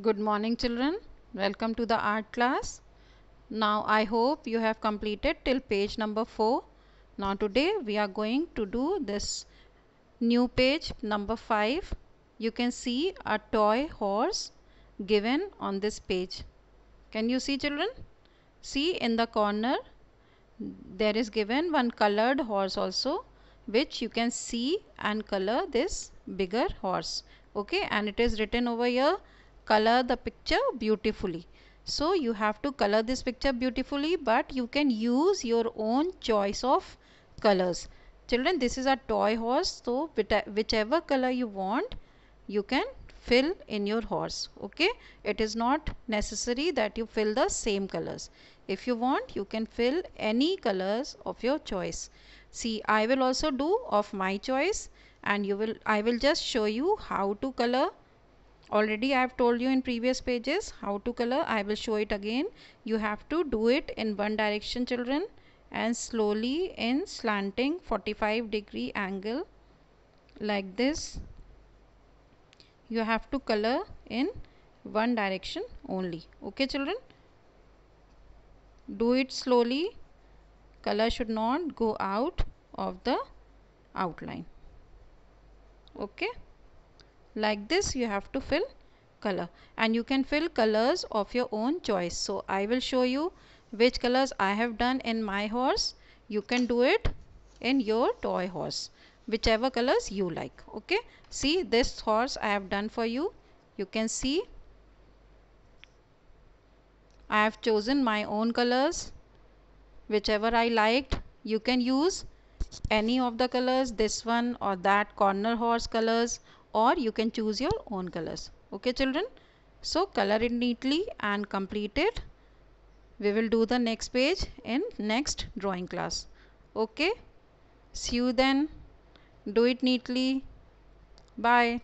Good morning children. Welcome to the art class. Now I hope you have completed till page number 4. Now today we are going to do this new page number 5. You can see a toy horse given on this page. Can you see children? See in the corner there is given one colored horse also which you can see and color this bigger horse okay and it is written over here color the picture beautifully so you have to color this picture beautifully but you can use your own choice of colors children this is a toy horse so whichever color you want you can fill in your horse okay it is not necessary that you fill the same colors if you want you can fill any colors of your choice see I will also do of my choice and you will I will just show you how to color already I have told you in previous pages how to color I will show it again you have to do it in one direction children and slowly in slanting 45 degree angle like this you have to color in one direction only okay children do it slowly color should not go out of the outline okay like this you have to fill color and you can fill colors of your own choice so I will show you which colors I have done in my horse you can do it in your toy horse whichever colors you like okay see this horse I have done for you you can see I have chosen my own colors whichever I liked you can use any of the colors this one or that corner horse colors or you can choose your own colors okay children so color it neatly and complete it we will do the next page in next drawing class okay see you then do it neatly bye